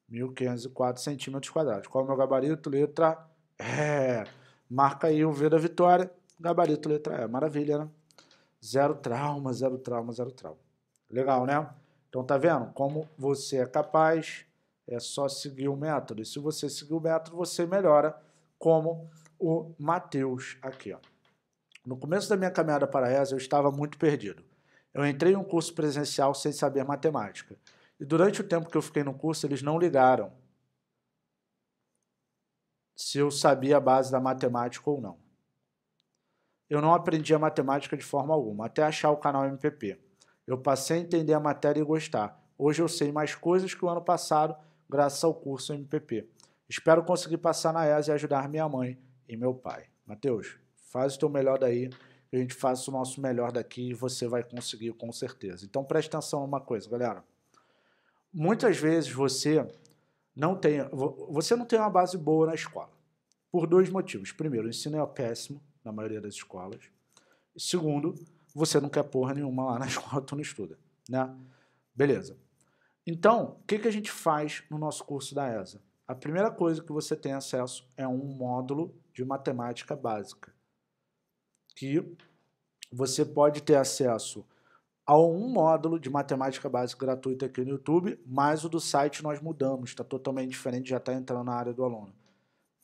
1504 centímetros quadrados. Qual é o meu gabarito? Letra E. Marca aí o V da vitória. Gabarito, letra E. Maravilha, né? Zero trauma, zero trauma, zero trauma. Legal, né? Então tá vendo? Como você é capaz, é só seguir o método. E se você seguir o método, você melhora, como o Matheus aqui. Ó. No começo da minha caminhada para a ESA, eu estava muito perdido. Eu entrei em um curso presencial sem saber matemática. E durante o tempo que eu fiquei no curso, eles não ligaram se eu sabia a base da matemática ou não eu não aprendi a matemática de forma alguma, até achar o canal MPP. Eu passei a entender a matéria e gostar. Hoje eu sei mais coisas que o ano passado, graças ao curso MPP. Espero conseguir passar na ESA e ajudar minha mãe e meu pai. Mateus, faz o teu melhor daí, a gente faz o nosso melhor daqui e você vai conseguir com certeza. Então preste atenção a uma coisa, galera. Muitas vezes você não tem, você não tem uma base boa na escola. Por dois motivos. Primeiro, o ensino é péssimo na maioria das escolas. Segundo, você não quer porra nenhuma lá na escola, tu não estuda, né? Beleza. Então, o que, que a gente faz no nosso curso da ESA? A primeira coisa que você tem acesso é um módulo de matemática básica, que você pode ter acesso a um módulo de matemática básica gratuito aqui no YouTube, mas o do site nós mudamos, está totalmente diferente, já está entrando na área do aluno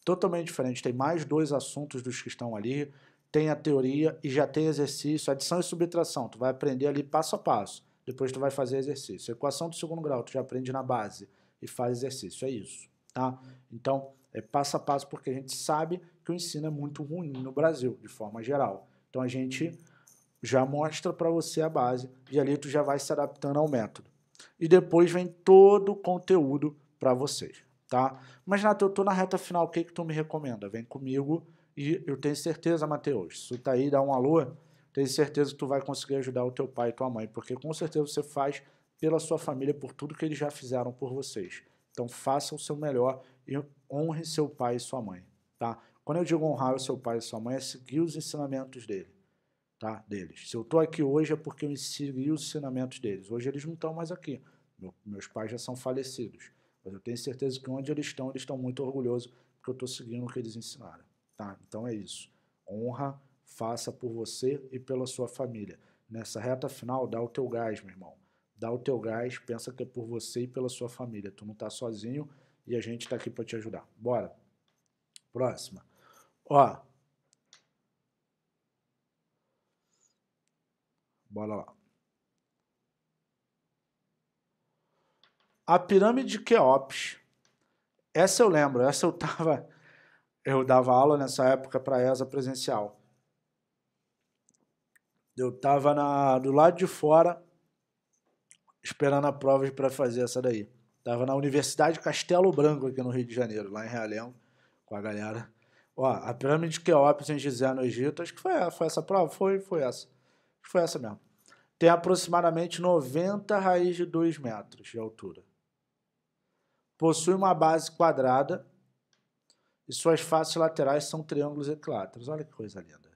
totalmente diferente. Tem mais dois assuntos dos que estão ali, tem a teoria e já tem exercício, adição e subtração. Tu vai aprender ali passo a passo. Depois tu vai fazer exercício. Equação do segundo grau, tu já aprende na base e faz exercício. É isso, tá? Então, é passo a passo porque a gente sabe que o ensino é muito ruim no Brasil, de forma geral. Então a gente já mostra para você a base e ali tu já vai se adaptando ao método. E depois vem todo o conteúdo para vocês tá? Mas, Nath, eu estou na reta final, o que, que tu me recomenda? Vem comigo e eu tenho certeza, Matheus, se tu tá aí, dá um alô, tenho certeza que tu vai conseguir ajudar o teu pai e tua mãe, porque com certeza você faz pela sua família, por tudo que eles já fizeram por vocês. Então faça o seu melhor e honre seu pai e sua mãe, tá? Quando eu digo honrar o seu pai e sua mãe, é seguir os ensinamentos dele, tá? Deles. Se eu estou aqui hoje é porque eu segui os ensinamentos deles. Hoje eles não estão mais aqui. Meu, meus pais já são falecidos. Mas eu tenho certeza que onde eles estão, eles estão muito orgulhosos, porque eu estou seguindo o que eles ensinaram. Tá? Então é isso. Honra, faça por você e pela sua família. Nessa reta final, dá o teu gás, meu irmão. Dá o teu gás, pensa que é por você e pela sua família. Tu não está sozinho e a gente está aqui para te ajudar. Bora. Próxima. Ó. Bora lá. A pirâmide de Keops. Essa eu lembro, essa eu tava eu dava aula nessa época para ESA presencial. Eu tava na do lado de fora esperando a prova para fazer essa daí. Tava na Universidade Castelo Branco aqui no Rio de Janeiro, lá em Realengo, com a galera. Ó, a pirâmide de Keops em Gizé no Egito, acho que foi, foi essa prova, foi, foi essa. Acho que foi essa mesmo tem aproximadamente 90 raiz de 2 metros de altura possui uma base quadrada e suas faces laterais são triângulos equiláteros. Olha que coisa linda.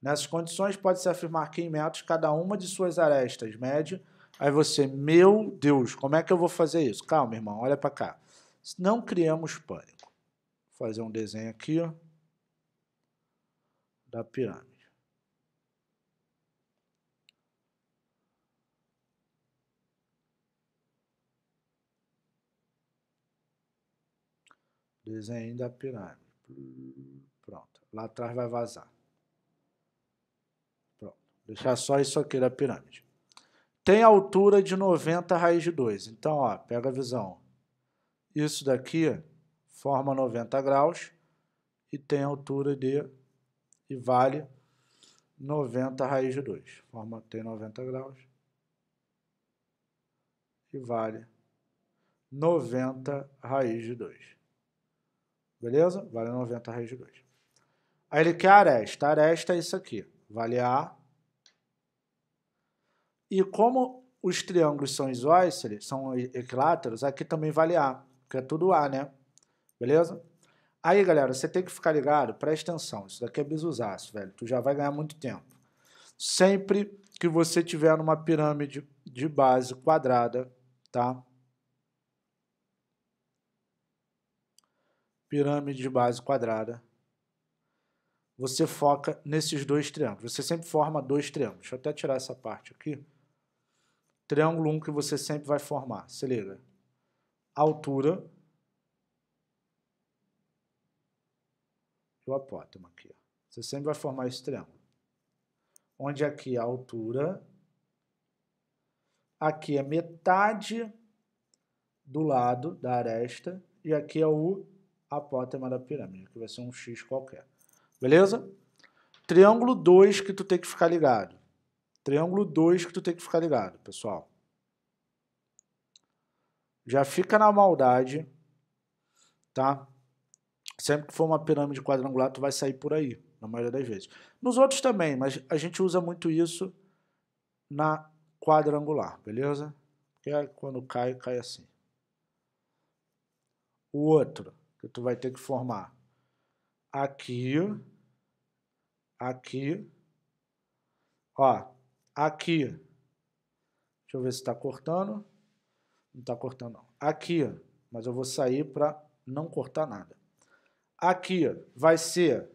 Nessas condições, pode-se afirmar que em metros cada uma de suas arestas mede. Aí você, meu Deus, como é que eu vou fazer isso? Calma, irmão, olha para cá. Não criamos pânico. Vou fazer um desenho aqui ó, da pirâmide. Desenho da pirâmide. Pronto. Lá atrás vai vazar. Pronto. Deixar só isso aqui da pirâmide. Tem altura de 90 raiz de 2. Então, ó, pega a visão. Isso daqui forma 90 graus e tem altura de e vale 90 raiz de 2. Forma tem 90 graus e vale 90 raiz de 2. Beleza? Vale 90 raiz de 2. Aí ele quer aresta. Aresta é isso aqui. Vale A. E como os triângulos são isósceles, são equiláteros, aqui também vale A, que é tudo A, né? Beleza? Aí, galera, você tem que ficar ligado, presta atenção, isso daqui é bisuzaço, velho, tu já vai ganhar muito tempo. Sempre que você tiver numa pirâmide de base quadrada, tá? pirâmide de base quadrada, você foca nesses dois triângulos. Você sempre forma dois triângulos. Deixa eu até tirar essa parte aqui. Triângulo 1 um que você sempre vai formar. Se liga. Altura. E o apótema aqui. Você sempre vai formar esse triângulo. Onde aqui é a altura. Aqui é metade do lado da aresta. E aqui é o apótema é da pirâmide, que vai ser um X qualquer. Beleza? Triângulo 2 que tu tem que ficar ligado. Triângulo 2 que tu tem que ficar ligado, pessoal. Já fica na maldade, tá? Sempre que for uma pirâmide quadrangular, tu vai sair por aí, na maioria das vezes. Nos outros também, mas a gente usa muito isso na quadrangular, beleza? Porque é quando cai, cai assim. O outro que tu vai ter que formar aqui, aqui, ó, aqui, deixa eu ver se está cortando, não está cortando não, aqui, mas eu vou sair para não cortar nada. Aqui vai ser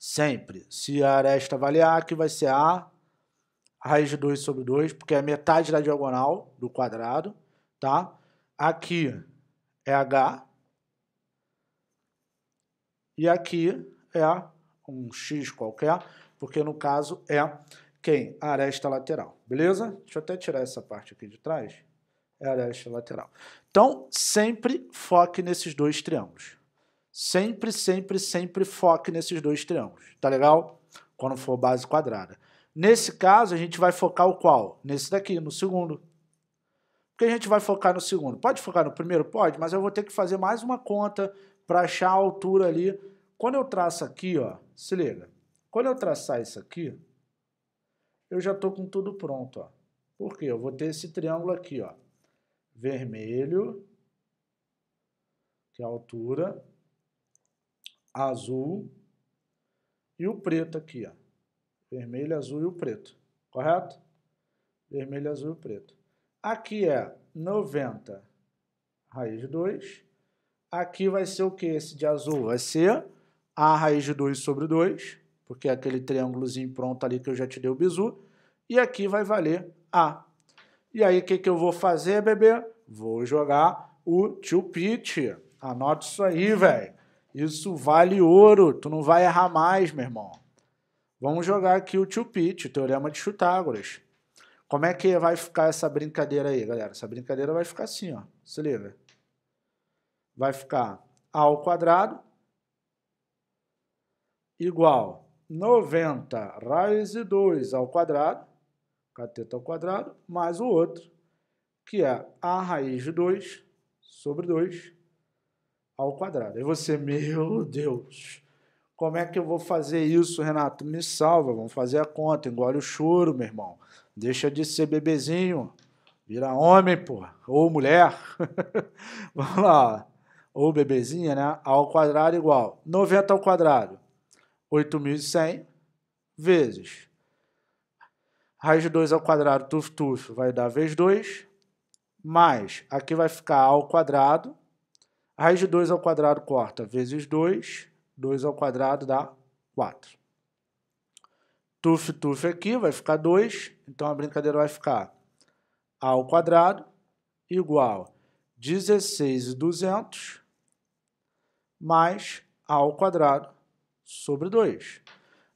sempre, se a aresta avaliar, aqui vai ser A, raiz de 2 sobre 2, porque é metade da diagonal do quadrado, tá? Aqui é H. E aqui é um X qualquer, porque no caso é quem? A aresta lateral, beleza? Deixa eu até tirar essa parte aqui de trás. É a aresta lateral. Então, sempre foque nesses dois triângulos. Sempre, sempre, sempre foque nesses dois triângulos, tá legal? Quando for base quadrada. Nesse caso, a gente vai focar o qual? Nesse daqui, no segundo. Porque a gente vai focar no segundo. Pode focar no primeiro? Pode, mas eu vou ter que fazer mais uma conta para achar a altura ali. Quando eu traço aqui, ó, se liga. Quando eu traçar isso aqui, eu já estou com tudo pronto. Ó. Por quê? Eu vou ter esse triângulo aqui, ó. Vermelho, que é a altura, azul e o preto aqui, ó. Vermelho, azul e o preto, correto? Vermelho, azul e o preto. Aqui é 90 raiz de 2. Aqui vai ser o que esse de azul? Vai ser a raiz de 2 sobre 2, porque é aquele triângulozinho pronto ali que eu já te dei o bizu. E aqui vai valer a. E aí, o que, que eu vou fazer, bebê? Vou jogar o tio Pete. Anota isso aí, uhum. velho. Isso vale ouro. Tu não vai errar mais, meu irmão. Vamos jogar aqui o tio Pete, o Teorema de Chutágoras. Como é que vai ficar essa brincadeira aí, galera? Essa brincadeira vai ficar assim, ó. Se liga. Vai ficar A ao quadrado igual 90 raiz de 2 ao quadrado, cateto ao quadrado, mais o outro, que é A raiz de 2 sobre 2 ao quadrado. E você, meu Deus, como é que eu vou fazer isso, Renato? Me salva, vamos fazer a conta. Engole o choro, meu irmão. Deixa de ser bebezinho. Vira homem, pô. Ou mulher. vamos lá. Ou bebezinha, né? ao quadrado igual. 90 ao quadrado. 8.100 vezes. Raiz de 2 ao quadrado, tuf, tuf, vai dar vezes 2. Mais, aqui vai ficar ao quadrado. Raiz de 2 ao quadrado corta, vezes 2 2 ao quadrado dá 4. Tuf, tuf aqui, vai ficar 2. Então, a brincadeira vai ficar a ao quadrado igual 16,200 mais a ao quadrado sobre 2.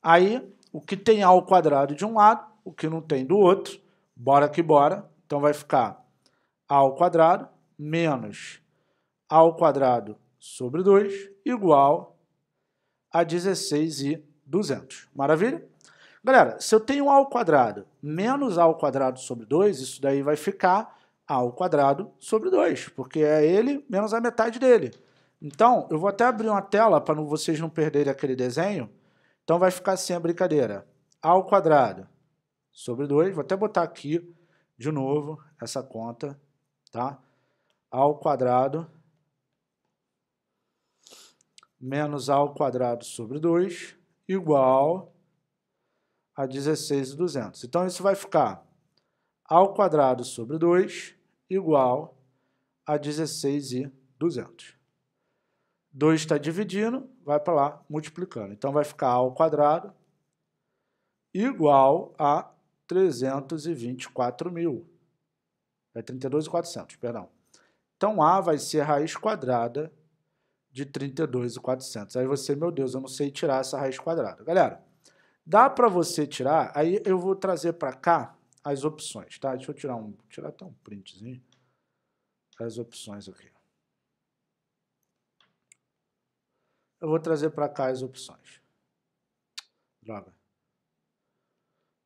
Aí, o que tem a ao quadrado de um lado, o que não tem do outro, bora que bora. Então, vai ficar a ao quadrado menos a ao quadrado sobre 2 igual a a 16,200. Maravilha? Galera, se eu tenho A ao quadrado menos A ao quadrado sobre 2, isso daí vai ficar A ao quadrado sobre 2, porque é ele menos a metade dele. Então, eu vou até abrir uma tela para vocês não perderem aquele desenho. Então, vai ficar assim a brincadeira. A ao quadrado sobre 2, vou até botar aqui de novo essa conta, tá? A ao quadrado menos a ao quadrado sobre 2 igual a 16,200. Então, isso vai ficar a ao quadrado sobre 2 igual a 16,200. 2 está dividindo, vai para lá multiplicando. Então, vai ficar a ao quadrado igual a 324 mil. É 32,400, perdão. Então, A vai ser a raiz quadrada de 32,400. Aí você, meu Deus, eu não sei tirar essa raiz quadrada. Galera, dá para você tirar, aí eu vou trazer para cá as opções, tá? Deixa eu tirar um, tirar até um printzinho. As opções aqui. Eu vou trazer para cá as opções. Droga.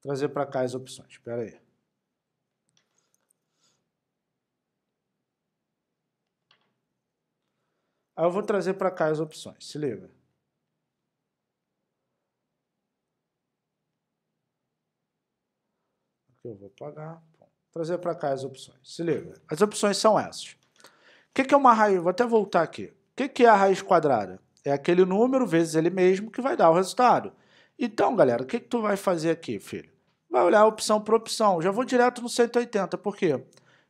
Trazer para cá as opções, espera aí. Aí eu vou trazer para cá as opções, se liga. Aqui eu vou pagar, Bom, trazer para cá as opções, se liga. As opções são essas. O que, que é uma raiz? Vou até voltar aqui. O que, que é a raiz quadrada? É aquele número vezes ele mesmo que vai dar o resultado. Então, galera, o que, que tu vai fazer aqui, filho? Vai olhar opção por opção. Já vou direto no 180, por quê?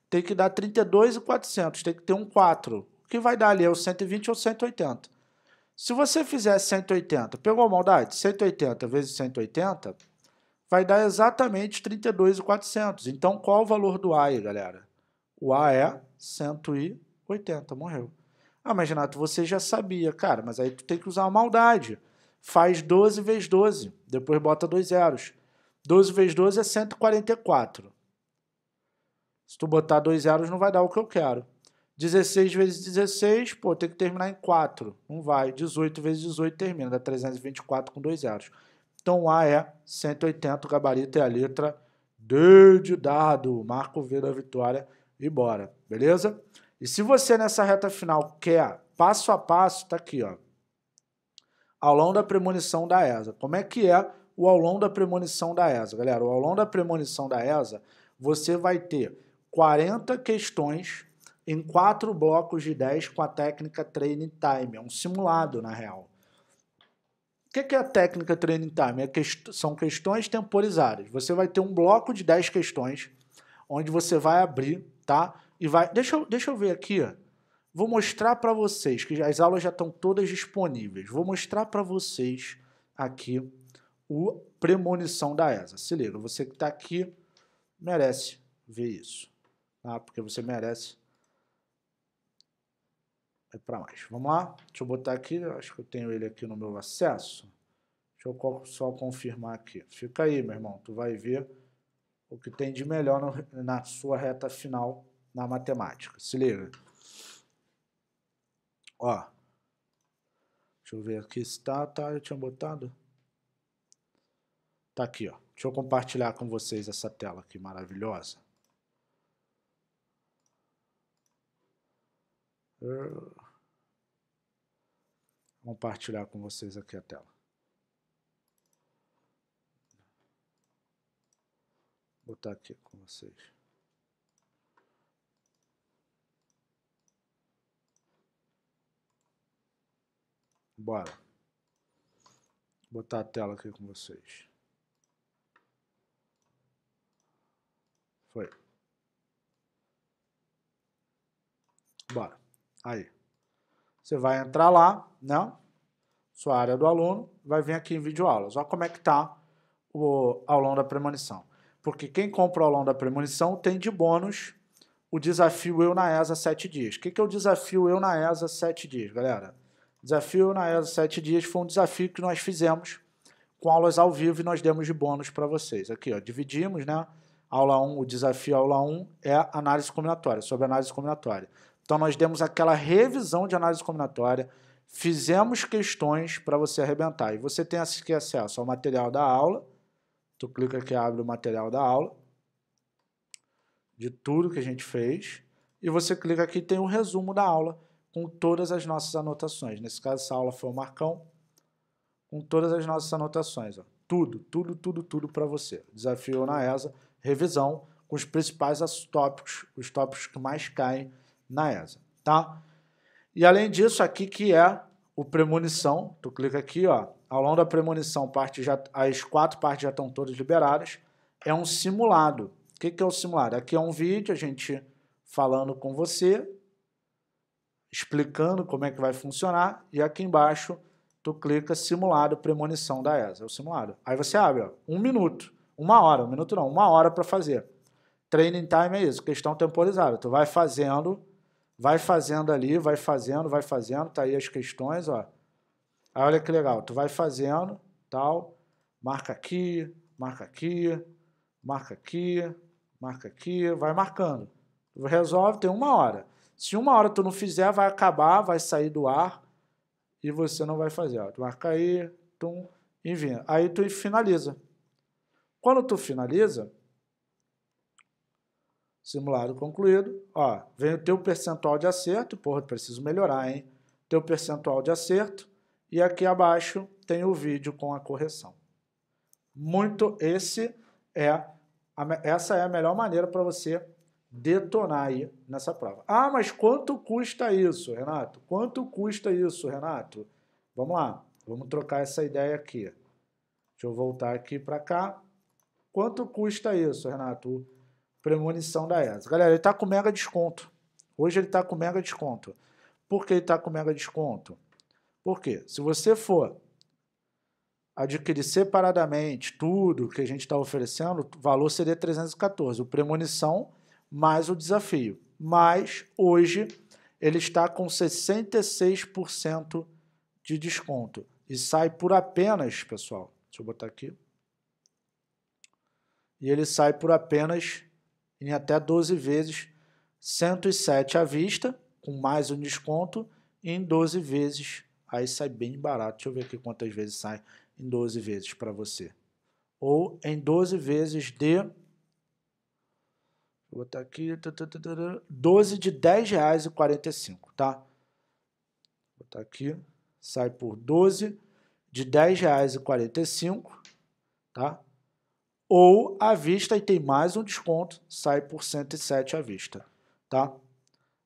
Tem que dar 32 e 400, tem que ter um 4 que vai dar ali é o 120 ou 180. Se você fizer 180, pegou a maldade? 180 vezes 180 vai dar exatamente 32,400. Então, qual o valor do A aí, galera? O A é 180, morreu. Ah, mas Renato, você já sabia. Cara, mas aí tu tem que usar a maldade. Faz 12 vezes 12, depois bota dois zeros. 12 vezes 12 é 144. Se tu botar dois zeros, não vai dar o que eu quero. 16 vezes 16, pô, tem que terminar em 4. Não vai. 18 vezes 18 termina, dá 324 com dois zeros. Então A é 180, o gabarito é a letra D de dado. Marco V da vitória e bora, beleza? E se você nessa reta final quer passo a passo, tá aqui, ó. Aulão da premonição da ESA. Como é que é o aulão da premonição da ESA? Galera, o aulão da premonição da ESA, você vai ter 40 questões em quatro blocos de 10 com a técnica Training Time. É um simulado, na real. O que é a técnica Training Time? É quest são questões temporizadas. Você vai ter um bloco de 10 questões, onde você vai abrir, tá? E vai. Deixa eu, deixa eu ver aqui, ó. Vou mostrar para vocês, que as aulas já estão todas disponíveis. Vou mostrar para vocês aqui o premonição da ESA. Se liga, você que está aqui merece ver isso, tá? Porque você merece é para mais. Vamos lá? Deixa eu botar aqui. Acho que eu tenho ele aqui no meu acesso. Deixa eu só confirmar aqui. Fica aí, meu irmão. Tu vai ver o que tem de melhor no, na sua reta final na matemática. Se liga. Ó. Deixa eu ver aqui se tá. Tá, eu tinha botado. Tá aqui, ó. Deixa eu compartilhar com vocês essa tela aqui maravilhosa. Vou compartilhar com vocês aqui a tela. Vou botar aqui com vocês. Bora. Vou botar a tela aqui com vocês. Foi. Bora. Aí. Você vai entrar lá, né? Sua área do aluno, vai vir aqui em vídeo aulas. Olha como é que está o aulão da premonição. Porque quem compra o aulão da premonição tem de bônus o desafio Eu na ESA 7 dias. O que, que é o desafio Eu na ESA 7 dias, galera? Desafio Eu na ESA 7 dias foi um desafio que nós fizemos com aulas ao vivo e nós demos de bônus para vocês. Aqui, ó, dividimos, né? Aula 1, o desafio aula 1 é análise combinatória, sobre análise combinatória. Então, nós demos aquela revisão de análise combinatória, fizemos questões para você arrebentar. E você tem acesso ao material da aula. Tu clica aqui e abre o material da aula, de tudo que a gente fez. E você clica aqui e tem o um resumo da aula com todas as nossas anotações. Nesse caso, essa aula foi o Marcão, com todas as nossas anotações. Ó. Tudo, tudo, tudo, tudo para você. Desafio na ESA, revisão com os principais tópicos, os tópicos que mais caem na ESA, tá? E além disso, aqui que é o premonição, tu clica aqui, ó, ao longo da premonição, parte já, as quatro partes já estão todas liberadas, é um simulado. O que, que é o simulado? Aqui é um vídeo, a gente falando com você, explicando como é que vai funcionar, e aqui embaixo tu clica simulado premonição da ESA, é o simulado. Aí você abre, ó, um minuto, uma hora, um minuto não, uma hora para fazer. Training time é isso, questão temporizada. Tu vai fazendo Vai fazendo ali, vai fazendo, vai fazendo, tá aí as questões, ó. Aí ah, olha que legal, tu vai fazendo, tal, marca aqui, marca aqui, marca aqui, marca aqui, vai marcando. Tu resolve, tem uma hora. Se uma hora tu não fizer, vai acabar, vai sair do ar e você não vai fazer. Ó. Tu marca aí, tum, envia. Aí tu finaliza. Quando tu finaliza, Simulado concluído. Ó, vem o teu percentual de acerto. Porra, preciso melhorar, hein? Teu percentual de acerto. E aqui abaixo tem o vídeo com a correção. Muito esse é a, essa é a melhor maneira para você detonar aí nessa prova. Ah, mas quanto custa isso, Renato? Quanto custa isso, Renato? Vamos lá, vamos trocar essa ideia aqui. Deixa eu voltar aqui para cá. Quanto custa isso, Renato? Premonição da ESA. Galera, ele está com mega desconto. Hoje ele está com mega desconto. Por que ele está com mega desconto? Porque se você for adquirir separadamente tudo que a gente está oferecendo, o valor seria 314. O premonição mais o desafio. Mas hoje ele está com 66% de desconto. E sai por apenas, pessoal, deixa eu botar aqui. E ele sai por apenas em até 12 vezes, 107 à vista, com mais um desconto, em 12 vezes. Aí sai bem barato. Deixa eu ver aqui quantas vezes sai em 12 vezes para você. Ou em 12 vezes de. Vou botar aqui. 12 de R$10,45, tá? Vou botar aqui. Sai por 12 de R$10,45, tá? ou à vista e tem mais um desconto, sai por 107 à vista, tá?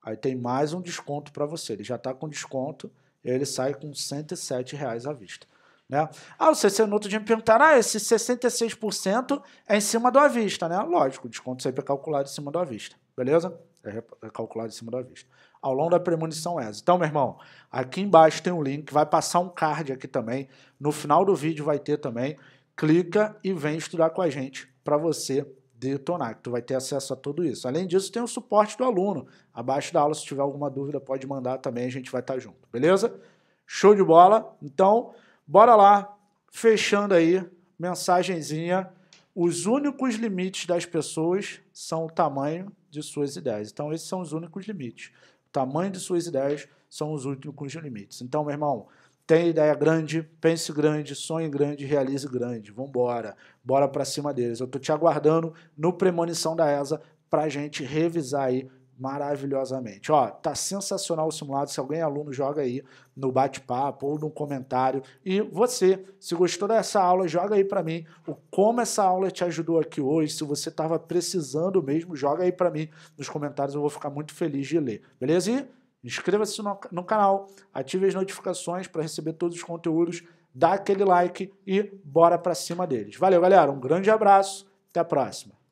Aí tem mais um desconto para você. Ele já está com desconto, ele sai com 107 reais à vista. Né? Ah, o CC Nuto de me perguntar, ah, esse 66% é em cima do à vista, né? Lógico, o desconto sempre é calculado em cima do à vista, beleza? É, é calculado em cima do à vista. Ao longo da premonição essa Então, meu irmão, aqui embaixo tem um link, vai passar um card aqui também. No final do vídeo vai ter também clica e vem estudar com a gente para você detonar, que tu vai ter acesso a tudo isso. Além disso, tem o suporte do aluno. Abaixo da aula, se tiver alguma dúvida, pode mandar também, a gente vai estar tá junto, beleza? Show de bola? Então, bora lá, fechando aí, mensagenzinha. Os únicos limites das pessoas são o tamanho de suas ideias. Então, esses são os únicos limites. O tamanho de suas ideias são os únicos limites. Então, meu irmão, tem ideia grande, pense grande, sonhe grande, realize grande. Vambora, bora para cima deles. Eu tô te aguardando no Premonição da ESA para gente revisar aí maravilhosamente. Ó, tá sensacional o simulado. Se alguém é aluno, joga aí no bate-papo ou no comentário. E você, se gostou dessa aula, joga aí para mim o como essa aula te ajudou aqui hoje. Se você estava precisando mesmo, joga aí para mim nos comentários. Eu vou ficar muito feliz de ler. Beleza? E Inscreva-se no, no, canal, ative as notificações para receber todos os conteúdos, dá aquele like e bora para cima deles. Valeu, galera. Um grande abraço. Até a próxima.